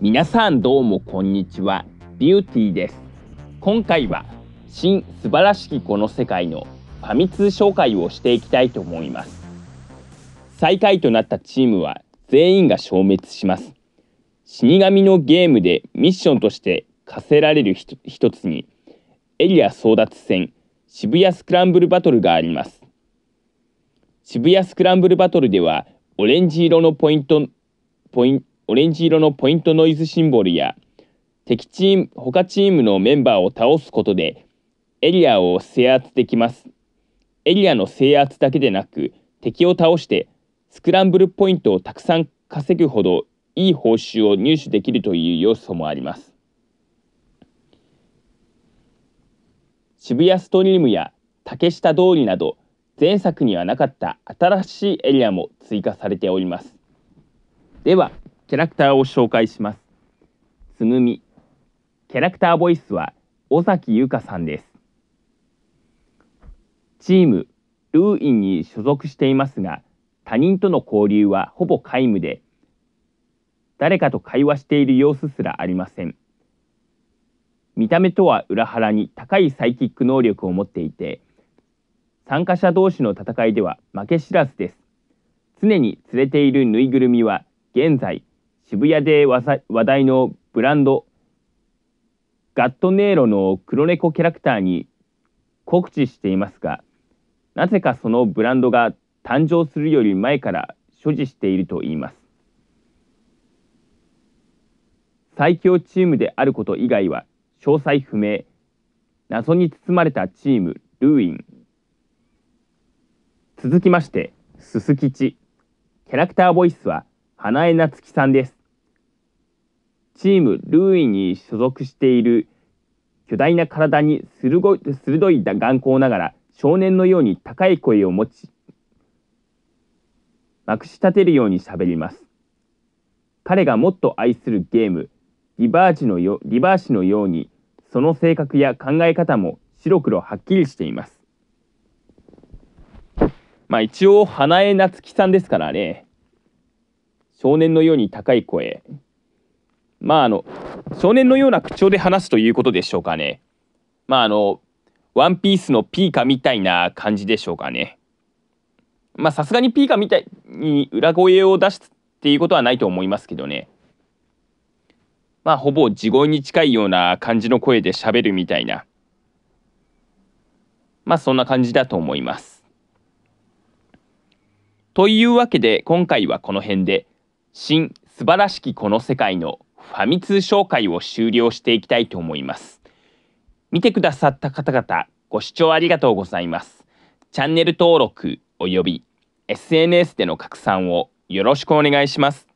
皆さんどうもこんにちはビューティーです今回は新素晴らしきこの世界のファミ通紹介をしていきたいと思います最下位となったチームは全員が消滅します死神のゲームでミッションとして課せられる一つにエリア争奪戦渋谷スクランブルバトルがあります渋谷スクランブルバトルではオレンジ色のポイントポインオレンジ色のポイントノイズシンボルや敵チーム他チームのメンバーを倒すことでエリアを制圧できますエリアの制圧だけでなく敵を倒してスクランブルポイントをたくさん稼ぐほどいい報酬を入手できるという要素もあります渋谷ストリームや竹下通りなど前作にはなかった新しいエリアも追加されておりますではキャラクターを紹介しますつぐみキャラクターボイスは尾崎由香さんですチームルーインに所属していますが他人との交流はほぼ皆無で誰かと会話している様子すらありません見た目とは裏腹に高いサイキック能力を持っていて参加者同士の戦いでは負け知らずです常に連れているぬいぐるみは現在渋谷で話題のブランドガットネイロの黒猫キャラクターに告知していますがなぜかそのブランドが誕生するより前から所持しているといいます最強チームであること以外は詳細不明謎に包まれたチームルーイン続きましてすすきちキャラクターボイスは花江夏樹さんですチームルーイに所属している巨大な体に鋭い鋭い眼光ながら少年のように高い声を持ちまくし立てるように喋ります彼がもっと愛するゲームリバージのよリバーシのようにその性格や考え方も白黒はっきりしていますまあ一応花江夏樹さんですからね少年のように高い声まああの少年のような口調で話すということでしょうかねまああのワンピースのピーカみたいな感じでしょうかねまあさすがにピーカみたいに裏声を出すっていうことはないと思いますけどねまあほぼ地声に近いような感じの声で喋るみたいなまあそんな感じだと思います。というわけで今回はこの辺で「新素晴らしきこの世界」の「ファミ通紹介を終了していきたいと思います。見てくださった方々、ご視聴ありがとうございます。チャンネル登録及び SNS での拡散をよろしくお願いします。